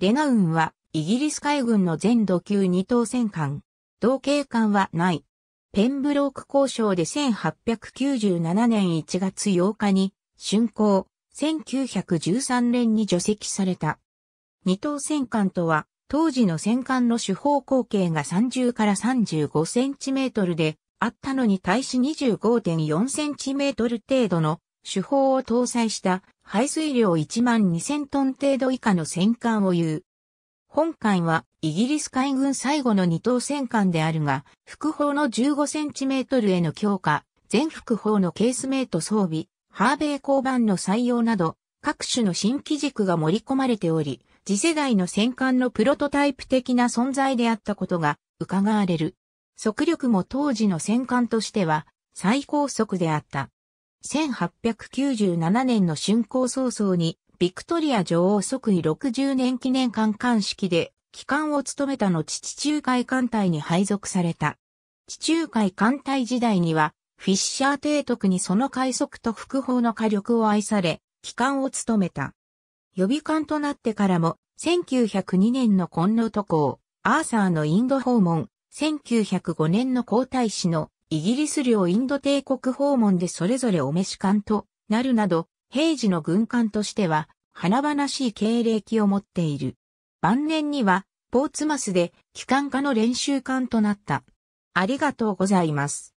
レナウンは、イギリス海軍の全土級二等戦艦。同型艦はない。ペンブローク交渉で1897年1月8日に、竣工、1913年に除籍された。二等戦艦とは、当時の戦艦の主砲口径が30から35センチメートルで、あったのに対し25.4センチメートル程度の主砲を搭載した排水量1万2000トン程度以下の戦艦を言う。本艦はイギリス海軍最後の二等戦艦であるが、副砲の15センチメートルへの強化、全副砲のケースメイト装備、ハーベイ交番の採用など、各種の新機軸が盛り込まれており、次世代の戦艦のプロトタイプ的な存在であったことが伺われる。速力も当時の戦艦としては最高速であった。1897年の春光早々に、ビクトリア女王即位60年記念館館式で、機関を務めた後地中海艦隊に配属された。地中海艦隊時代には、フィッシャー提督にその快速と副砲の火力を愛され、機関を務めた。予備艦となってからも、1902年のコンロ渡航、アーサーのインド訪問、1905年の皇太子のイギリス領インド帝国訪問でそれぞれお召し官となるなど、平時の軍艦としては、華々しい経歴を持っている。晩年には、ポーツマスで機関科の練習艦となった。ありがとうございます。